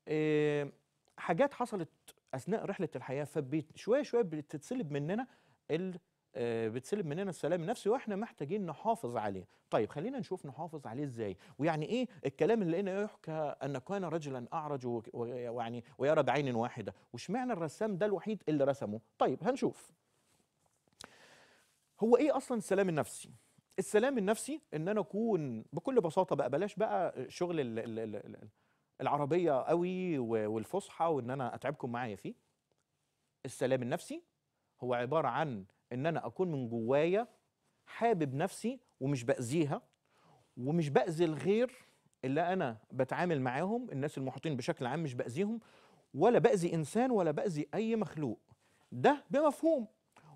إيه حاجات حصلت اثناء رحله الحياه فشويه شويه بتتسلب مننا ال آه، بتسلب مننا السلام النفسي واحنا محتاجين نحافظ عليه طيب خلينا نشوف نحافظ عليه ازاي ويعني ايه الكلام اللي لقينا إيه يحكى ان كان رجلا اعرج ويعني ويرى بعين واحده واشمعنى الرسام ده الوحيد اللي رسمه طيب هنشوف هو ايه اصلا السلام النفسي السلام النفسي ان انا اكون بكل بساطه بقى بلاش بقى شغل العربيه قوي والفصحى وان انا اتعبكم معايا فيه السلام النفسي هو عباره عن ان انا اكون من جوايا حابب نفسي ومش باذيها ومش باذي الغير اللي انا بتعامل معاهم الناس المحيطين بشكل عام مش باذيهم ولا باذي انسان ولا باذي اي مخلوق ده بمفهوم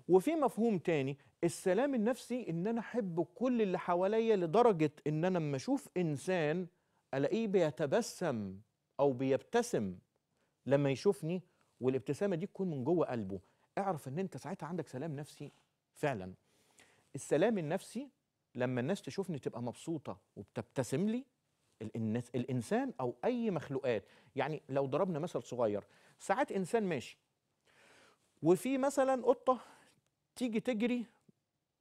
وفي مفهوم تاني السلام النفسي ان انا احب كل اللي حواليا لدرجه ان انا اما اشوف انسان الاقيه بيتبسم او بيبتسم لما يشوفني والابتسامه دي تكون من جوه قلبه اعرف ان انت ساعتها عندك سلام نفسي فعلا السلام النفسي لما الناس تشوفني تبقى مبسوطه وبتبتسم لي الناس الانسان او اي مخلوقات يعني لو ضربنا مثل صغير ساعات انسان ماشي وفي مثلا قطه تيجي تجري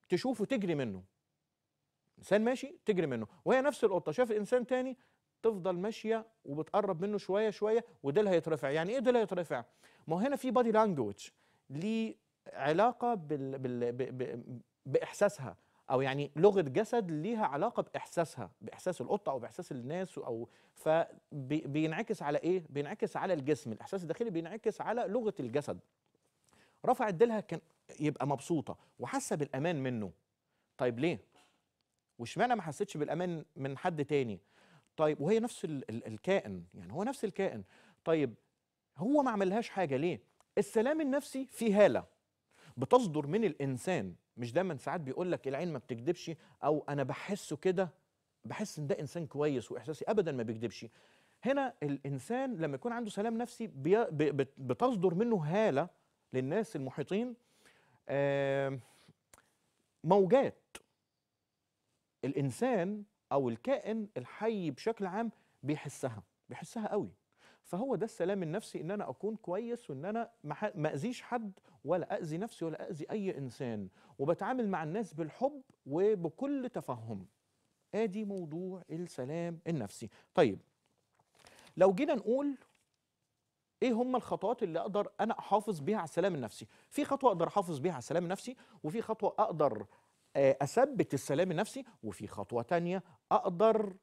تشوفه تجري منه انسان ماشي تجري منه وهي نفس القطه شاف انسان تاني تفضل ماشيه وبتقرب منه شويه شويه اللي هيترفع يعني ايه اللي هيترفع ما هو هنا في بادي لانجوج ليه علاقه بال... بال... ب... باحساسها او يعني لغه جسد ليها علاقه باحساسها باحساس القطه او باحساس الناس او فبينعكس على ايه بينعكس على الجسم الاحساس الداخلي بينعكس على لغه الجسد رفعت ديلها كان يبقى مبسوطه وحاسه بالامان منه طيب ليه واشمعنى ما حسيتش بالامان من حد تاني طيب وهي نفس الكائن يعني هو نفس الكائن طيب هو ما عملهاش حاجه ليه السلام النفسي في هاله بتصدر من الانسان مش دايما ساعات بيقول لك العين ما بتكذبش او انا بحسه كده بحس ان ده انسان كويس واحساسي ابدا ما بيكذبش هنا الانسان لما يكون عنده سلام نفسي بتصدر منه هاله للناس المحيطين موجات الانسان او الكائن الحي بشكل عام بيحسها بيحسها قوي فهو ده السلام النفسي ان انا اكون كويس وان انا ما اذيش حد ولا اذي نفسي ولا اذي اي انسان وبتعامل مع الناس بالحب وبكل تفهم ادي موضوع السلام النفسي طيب لو جينا نقول ايه هم الخطوات اللي اقدر انا احافظ بيها على السلام النفسي في خطوه اقدر احافظ بيها على السلام النفسي وفي خطوه اقدر آه، اثبت السلام النفسي وفي خطوه تانية اقدر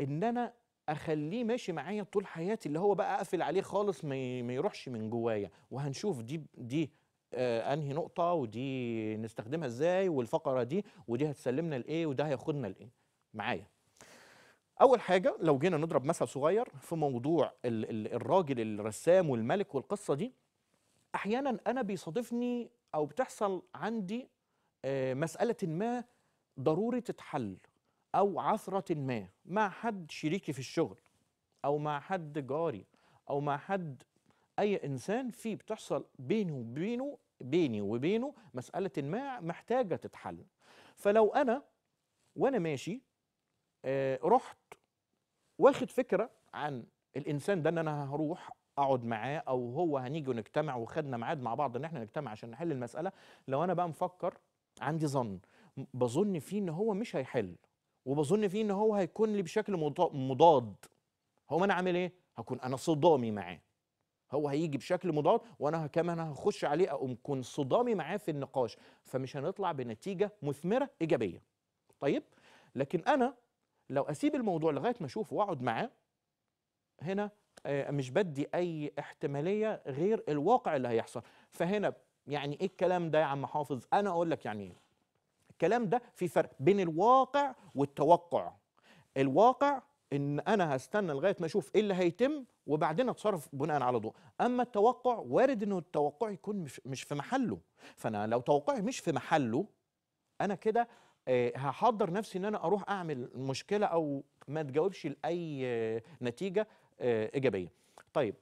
ان انا اخليه ماشي معايا طول حياتي اللي هو بقى اقفل عليه خالص ما يروحش من جوايا وهنشوف دي دي آه، انهي نقطه ودي نستخدمها ازاي والفقره دي ودي هتسلمنا لايه وده هياخدنا لايه معايا اول حاجه لو جينا نضرب مثل صغير في موضوع ال ال الراجل الرسام والملك والقصه دي احيانا انا بيصادفني او بتحصل عندي آه، مسألة ما ضروري تتحل أو عثرة ما مع حد شريكي في الشغل أو مع حد جاري أو مع حد أي إنسان فيه بتحصل بينه وبينه بيني وبينه مسألة ما محتاجة تتحل فلو أنا وأنا ماشي آه، رحت واخد فكرة عن الإنسان ده إن أنا هروح اقعد معاه او هو هنيجي ونجتمع وخدنا ميعاد مع بعض ان احنا نجتمع عشان نحل المساله لو انا بقى مفكر عندي ظن بظن فيه ان هو مش هيحل وبظن فيه ان هو هيكون لي بشكل مضاد هو انا عامل ايه هكون انا صدامي معاه هو هيجي بشكل مضاد وانا كمان هخش عليه اقوم كون صدامي معاه في النقاش فمش هنطلع بنتيجه مثمره ايجابيه طيب لكن انا لو اسيب الموضوع لغايه ما اشوف واقعد معاه هنا آه، مش بدي اي احتماليه غير الواقع اللي هيحصل فهنا يعني ايه الكلام ده يا عم حافظ انا اقول لك يعني ايه الكلام ده في فرق بين الواقع والتوقع الواقع ان انا هستنى لغايه ما اشوف ايه اللي هيتم وبعدين اتصرف بناء على ضوء اما التوقع وارد انه التوقع يكون مش, مش في محله فانا لو توقعي مش في محله انا كده آه، هحضر نفسي ان انا اروح اعمل مشكله او ما تجاوبش لاي آه، نتيجه آه، ايجابيه طيب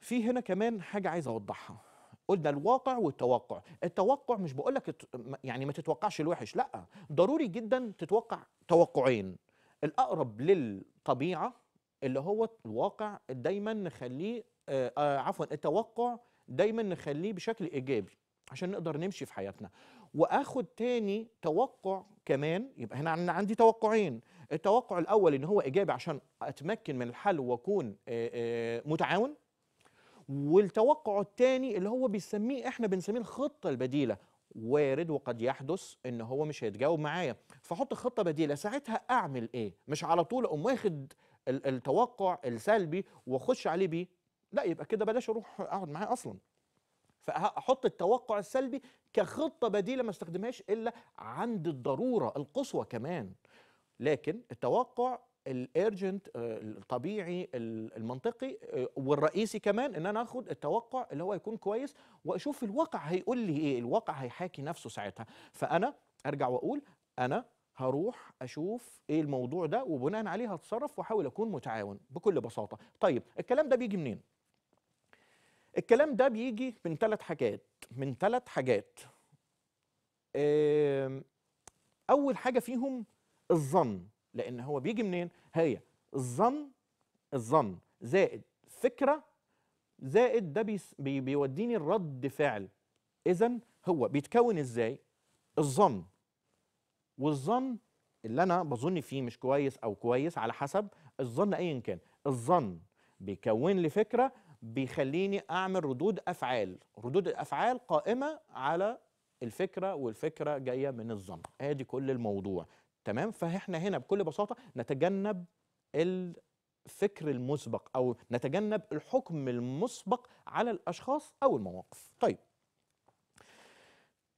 في هنا كمان حاجه عايز اوضحها قلنا الواقع والتوقع التوقع مش بقول لك يعني ما تتوقعش الوحش لا ضروري جدا تتوقع توقعين الاقرب للطبيعه اللي هو الواقع دايما نخليه آه آه عفوا التوقع دايما نخليه بشكل ايجابي عشان نقدر نمشي في حياتنا واخد تاني توقع كمان يبقى هنا عندي توقعين التوقع الاول ان هو ايجابي عشان اتمكن من الحل واكون آه, آه، متعاون والتوقع الثاني اللي هو بيسميه احنا بنسميه الخطه البديله وارد وقد يحدث ان هو مش هيتجاوب معايا فاحط خطه بديله ساعتها اعمل ايه مش على طول اقوم واخد التوقع السلبي واخش عليه بيه لا يبقى كده بلاش اروح اقعد معاه اصلا فاحط التوقع السلبي كخطه بديله ما استخدمهاش الا عند الضروره القصوى كمان لكن التوقع الايرجنت آه، الطبيعي المنطقي آه، والرئيسي كمان ان انا اخد التوقع اللي هو يكون كويس واشوف الواقع هيقول لي ايه الواقع هيحاكي نفسه ساعتها فانا ارجع واقول انا هروح اشوف ايه الموضوع ده وبناء عليه هتصرف واحاول اكون متعاون بكل بساطه طيب الكلام ده بيجي منين الكلام ده بيجي من ثلاث حاجات من ثلاث حاجات اول حاجه فيهم الظن لان هو بيجي منين هي الظن الظن زائد فكره زائد ده بي بيوديني الرد فعل اذا هو بيتكون ازاي الظن والظن اللي انا بظن فيه مش كويس او كويس على حسب الظن ايا كان الظن بيكون لي فكره بيخليني اعمل ردود افعال ردود الافعال قائمه على الفكره والفكره جايه من الظن ادي كل الموضوع تمام فاحنا هنا بكل بساطه نتجنب الفكر المسبق او نتجنب الحكم المسبق على الاشخاص او المواقف طيب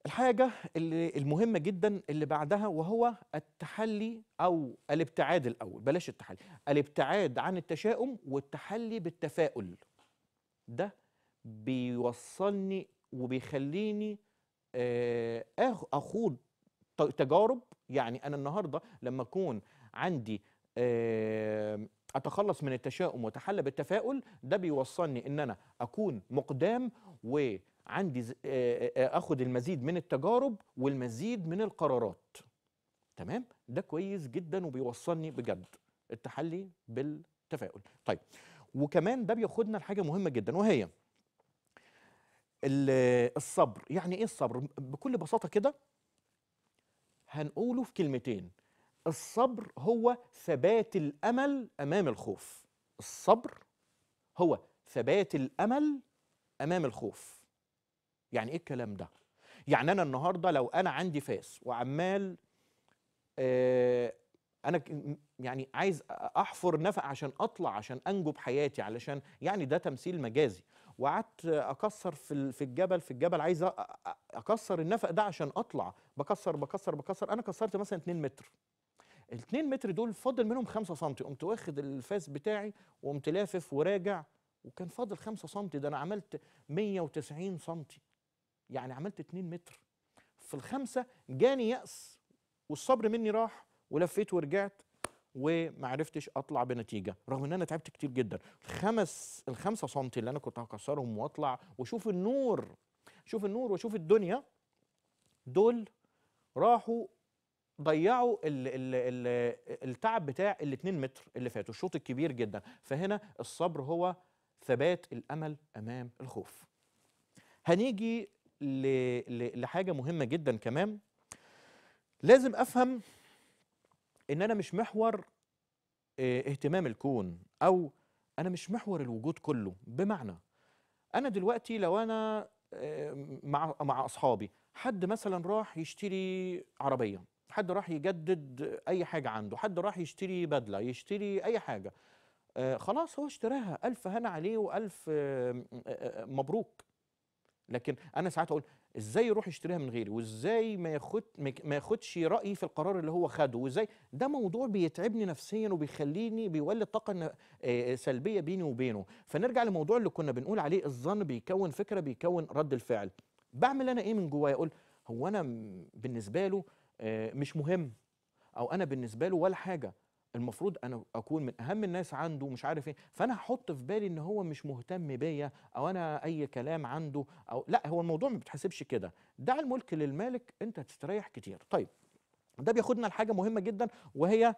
الحاجه اللي المهمه جدا اللي بعدها وهو التحلي او الابتعاد الاول بلاش التحلي الابتعاد عن التشاؤم والتحلي بالتفاؤل ده بيوصلني وبيخليني آه، اخوض تجارب يعني انا النهارده لما اكون عندي اتخلص من التشاؤم واتحلى بالتفاؤل ده بيوصلني ان انا اكون مقدام وعندي اخد المزيد من التجارب والمزيد من القرارات تمام ده كويس جدا وبيوصلني بجد التحلي بالتفاؤل طيب وكمان ده بياخدنا لحاجه مهمه جدا وهي الصبر يعني ايه الصبر بكل بساطه كده هنقوله في كلمتين الصبر هو ثبات الامل امام الخوف الصبر هو ثبات الامل امام الخوف يعني ايه الكلام ده يعني انا النهارده لو انا عندي فاس وعمال آه انا يعني عايز احفر نفق عشان اطلع عشان انجو بحياتي علشان يعني ده تمثيل مجازي وقعدت اكسر في في الجبل في الجبل عايز اكسر النفق ده عشان اطلع بكسر بكسر بكسر انا كسرت مثلا 2 متر ال 2 متر دول فاضل منهم 5 سم قمت واخد الفاس بتاعي وقمت لافف وراجع وكان فاضل 5 سم ده انا عملت 190 سم يعني عملت 2 متر في الخمسه جاني يأس والصبر مني راح ولفيت ورجعت وما عرفتش اطلع بنتيجه رغم ان انا تعبت كتير جدا الخمس الخمسة سم اللي انا كنت هكسرهم واطلع واشوف النور شوف النور واشوف الدنيا دول راحوا ضيعوا الـ الـ الـ التعب بتاع ال 2 متر اللي فاتوا الشوط الكبير جدا فهنا الصبر هو ثبات الامل امام الخوف هنيجي لحاجه مهمه جدا كمان لازم افهم ان انا مش محور آه، اهتمام الكون او انا مش محور الوجود كله بمعنى انا دلوقتي لو انا آه، مع مع اصحابي حد مثلا راح يشتري عربيه حد راح يجدد اي حاجه عنده حد راح يشتري بدله يشتري اي حاجه آه، خلاص هو اشتراها ألف هنا عليه وألف مبروك لكن انا ساعات اقول ازاي يروح يشتريها من غيري وازاي ما ياخد ما ياخدش رايي في القرار اللي هو خده وازاي ده موضوع بيتعبني نفسيا وبيخليني بيولد طاقه آه، آه، سلبيه بيني وبينه فنرجع لموضوع اللي كنا بنقول عليه الظن بيكون فكره بيكون رد الفعل بعمل انا ايه من جوايا اقول هو انا بالنسبه له آه، مش مهم او انا بالنسبه له ولا حاجه المفروض انا اكون من اهم الناس عنده مش عارف ايه فانا هحط في بالي ان هو مش مهتم بيا او انا اي كلام عنده او لا هو الموضوع ما بتحسبش كده دع الملك للمالك انت هتستريح كتير طيب ده بياخدنا لحاجه مهمه جدا وهي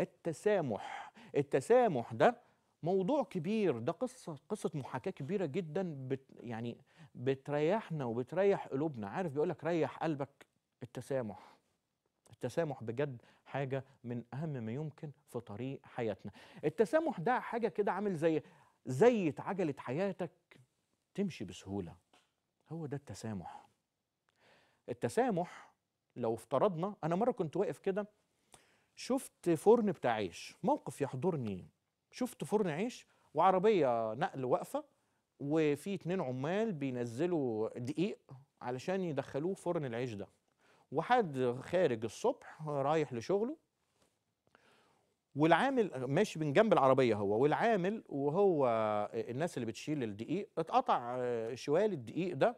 التسامح التسامح ده موضوع كبير ده قصة قصة محاكاة كبيرة جدا بت يعني بتريحنا وبتريح قلوبنا عارف بيقولك ريح قلبك التسامح التسامح بجد حاجه من اهم ما يمكن في طريق حياتنا التسامح ده حاجه كده عامل زي زيت عجله حياتك تمشي بسهوله هو ده التسامح التسامح لو افترضنا انا مره كنت واقف كده شفت فرن بتاع عيش موقف يحضرني شفت فرن عيش وعربيه نقل واقفه وفي اتنين عمال بينزلوا دقيق علشان يدخلوه فرن العيش ده وحد خارج الصبح رايح لشغله والعامل ماشي من جنب العربيه هو والعامل وهو الناس اللي بتشيل الدقيق اتقطع شوال الدقيق ده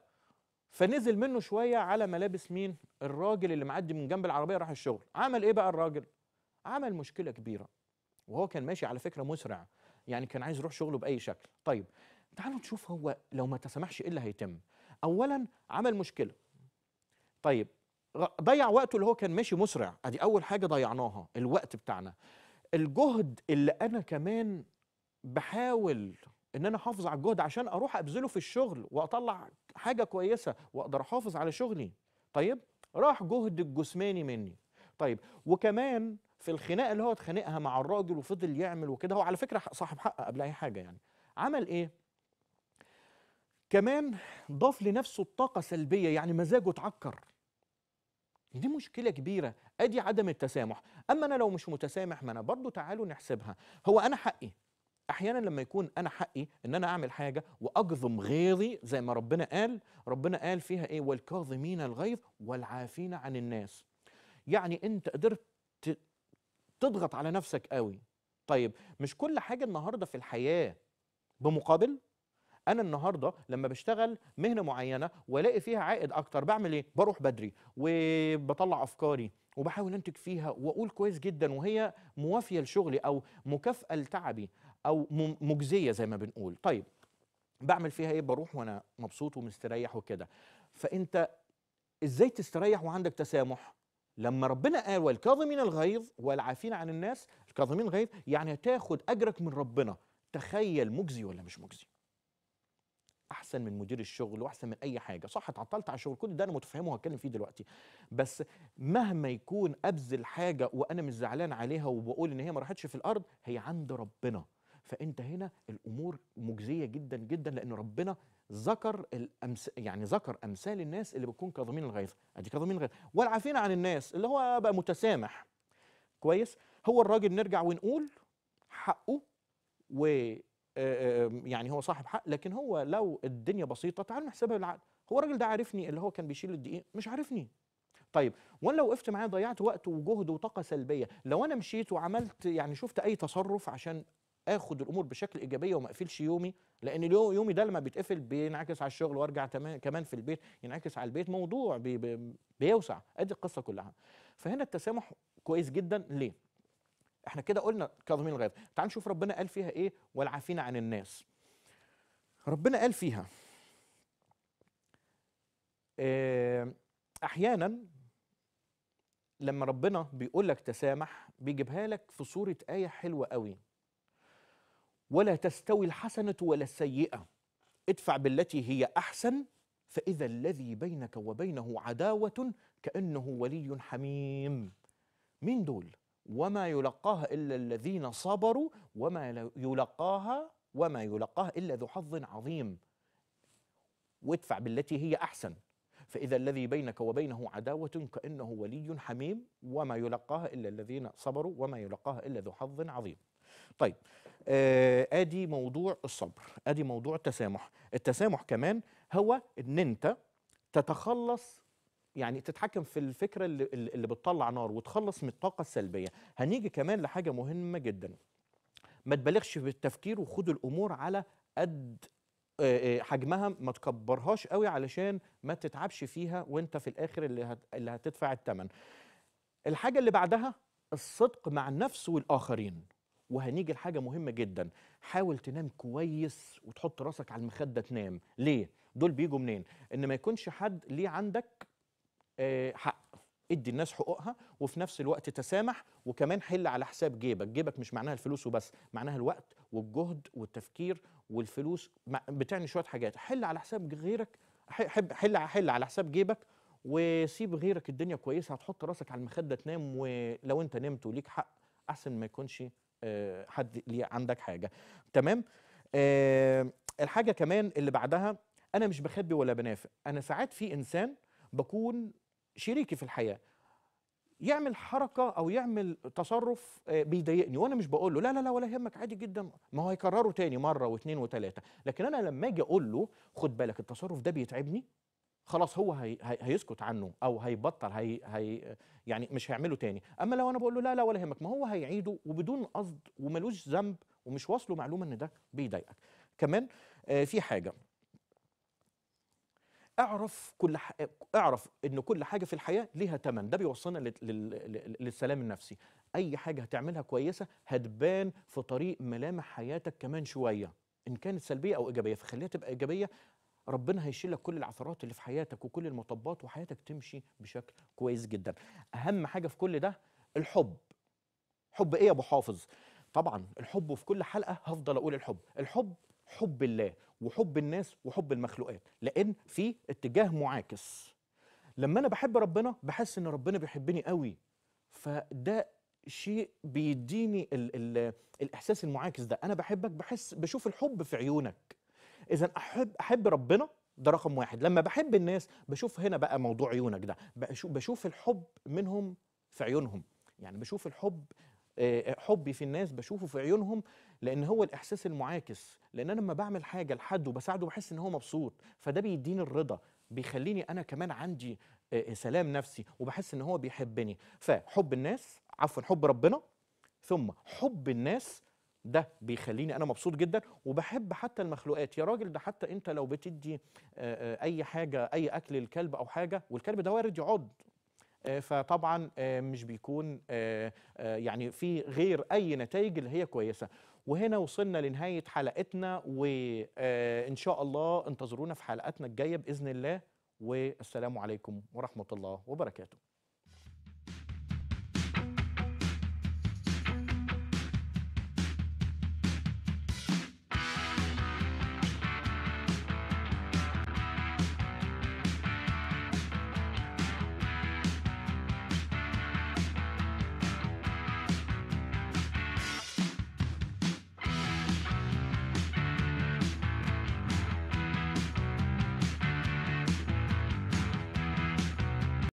فنزل منه شويه على ملابس مين الراجل اللي معدي من جنب العربيه راح الشغل عمل ايه بقى الراجل عمل مشكله كبيره وهو كان ماشي على فكره مسرع يعني كان عايز يروح شغله باي شكل طيب تعالوا نشوف هو لو ما تسامحش ايه اللي هيتم اولا عمل مشكله طيب ضيع وقته اللي هو كان ماشي مسرع ادي اول حاجه ضيعناها الوقت بتاعنا الجهد اللي انا كمان بحاول ان انا احافظ على الجهد عشان اروح ابذله في الشغل واطلع حاجه كويسه واقدر احافظ على شغلي طيب راح جهد الجسماني مني طيب وكمان في الخناقه اللي هو اتخانقها مع الراجل وفضل يعمل وكده هو على فكره صاحب حق قبل اي حاجه يعني عمل ايه كمان ضاف لنفسه الطاقه سلبيه يعني مزاجه اتعكر دي مشكلة كبيرة أدي عدم التسامح أما أنا لو مش متسامح ما أنا برضو تعالوا نحسبها هو أنا حقي احيانا لما يكون انا حقي ان انا اعمل حاجه واجظم غيظي زي ما ربنا قال ربنا قال فيها ايه والكاظمين الغيظ والعافين عن الناس يعني انت قدرت تضغط على نفسك قوي طيب مش كل حاجه النهارده في الحياه بمقابل انا النهارده لما بشتغل مهنه معينه والاقي فيها عائد اكتر بعمل ايه بروح بدري وبطلع افكاري وبحاول انتج فيها واقول كويس جدا وهي موافيه لشغلي او مكافاه لتعبي او مجزيه زي ما بنقول طيب بعمل فيها ايه بروح وانا مبسوط ومستريح وكده فانت ازاي تستريح وعندك تسامح لما ربنا قال والكاظمين الغيظ والعافين عن الناس الكاظمين الغيظ يعني تاخد اجرك من ربنا تخيل مجزي ولا مش مجزي احسن من مدير الشغل واحسن من اي حاجه صح اتعطلت على الشغل كل ده انا متفهمه وهتكلم فيه دلوقتي بس مهما يكون ابذل حاجه وانا مش زعلان عليها وبقول ان هي ما راحتش في الارض هي عند ربنا فانت هنا الامور مجزيه جدا جدا لان ربنا ذكر الأمس يعني ذكر امثال الناس اللي بتكون كظمين الغيظ ادي كظمين الغيظ والعافين عن الناس اللي هو بقى متسامح كويس هو الراجل نرجع ونقول حقه و آه، آه، يعني هو صاحب حق لكن هو لو الدنيا بسيطه تعال نحسبها بالعقل هو الراجل ده عارفني اللي هو كان بيشيل الدقيق مش عارفني طيب وانا لو وقفت معايا ضيعت وقت وجهد وطاقه سلبيه لو انا مشيت وعملت يعني شفت اي تصرف عشان اخد الامور بشكل ايجابيه وما اقفلش يومي لان اليوم يومي ده لما بيتقفل بينعكس على الشغل وارجع كمان في البيت ينعكس على البيت موضوع بي بي بيوسع ادي القصه كلها فهنا التسامح كويس جدا ليه احنا كده قلنا كاظمين الغيظ تعال نشوف ربنا قال فيها ايه والعافين عن الناس ربنا قال فيها آه، احيانا لما ربنا بيقول لك تسامح بيجيبها لك في صوره ايه حلوه قوي ولا تستوي الحسنه ولا السيئه ادفع بالتي هي احسن فاذا الذي بينك وبينه عداوه كانه ولي حميم مين دول وما يلقاها إلا الذين صبروا وما يلقاها وما يلقاها إلا ذو حظ عظيم وادفع بالتي هي أحسن فإذا الذي بينك وبينه عداوة كأنه ولي حميم وما يلقاها إلا الذين صبروا وما يلقاها إلا ذو حظ عظيم طيب آه، ادي موضوع الصبر ادي موضوع التسامح التسامح كمان هو ان انت تتخلص يعني تتحكم في الفكره اللي, اللي بتطلع نار وتخلص من الطاقه السلبيه هنيجي كمان لحاجه مهمه جدا ما تبالغش في التفكير وخد الامور على قد آه، آه، حجمها ما تكبرهاش قوي علشان ما تتعبش فيها وانت في الاخر اللي, هتدفع الثمن الحاجه اللي بعدها الصدق مع النفس والاخرين وهنيجي لحاجه مهمه جدا حاول تنام كويس وتحط راسك على المخده تنام ليه دول بيجوا منين ان ما يكونش حد ليه عندك آه، حق ادي الناس حقوقها وفي نفس الوقت تسامح وكمان حل على حساب جيبك جيبك مش معناها الفلوس وبس معناها الوقت والجهد والتفكير والفلوس بتعني شويه حاجات حل على حساب غيرك حب حل حل على حساب جيبك وسيب غيرك الدنيا كويسه هتحط راسك على المخده تنام ولو انت نمت وليك حق احسن ما يكونش آه، حد عندك حاجه تمام آه، الحاجه كمان اللي بعدها انا مش بخبي ولا بنافق انا ساعات في انسان بكون شريكي في الحياه يعمل حركه او يعمل تصرف آه، بيضايقني وانا مش بقول له لا لا لا ولا يهمك عادي جدا ما هو هيكرره تاني مره واثنين وثلاثه لكن انا لما اجي اقول له خد بالك التصرف ده بيتعبني خلاص هو هي هيسكت عنه او هيبطل هي هي يعني مش هيعمله تاني اما لو انا بقول له لا لا ولا يهمك ما هو هيعيده وبدون قصد وملوش ذنب ومش واصله معلومه ان ده بيضايقك كمان آه، في حاجه اعرف كل ح... اعرف ان كل حاجه في الحياه ليها ثمن ده بيوصلنا لل... لل... للسلام النفسي اي حاجه هتعملها كويسه هتبان في طريق ملامح حياتك كمان شويه ان كانت سلبيه او ايجابيه فخليها تبقى ايجابيه ربنا هيشيل لك كل العثرات اللي في حياتك وكل المطبات وحياتك تمشي بشكل كويس جدا اهم حاجه في كل ده الحب حب ايه يا ابو حافظ طبعا الحب في كل حلقه هفضل اقول الحب الحب حب الله وحب الناس وحب المخلوقات لان في اتجاه معاكس لما انا بحب ربنا بحس ان ربنا بيحبني قوي فده شيء بيديني الـ الـ الاحساس المعاكس ده انا بحبك بحس بشوف الحب في عيونك اذا احب احب ربنا ده رقم واحد لما بحب الناس بشوف هنا بقى موضوع عيونك ده بشوف الحب منهم في عيونهم يعني بشوف الحب آه، آه، حبي في الناس بشوفه في عيونهم لان هو الاحساس المعاكس لان انا لما بعمل حاجه لحد وبساعده بحس ان هو مبسوط فده بيديني الرضا بيخليني انا كمان عندي آه، سلام نفسي وبحس ان هو بيحبني فحب الناس عفوا حب ربنا ثم حب الناس ده بيخليني انا مبسوط جدا وبحب حتى المخلوقات يا راجل ده حتى انت لو بتدي اي حاجه اي اكل للكلب او حاجه والكلب ده وارد يعض آه، فطبعا آه، مش بيكون آه، يعني في غير اي نتائج اللي هي كويسه وهنا وصلنا لنهايه حلقتنا وان شاء الله انتظرونا في حلقاتنا الجايه باذن الله والسلام عليكم ورحمه الله وبركاته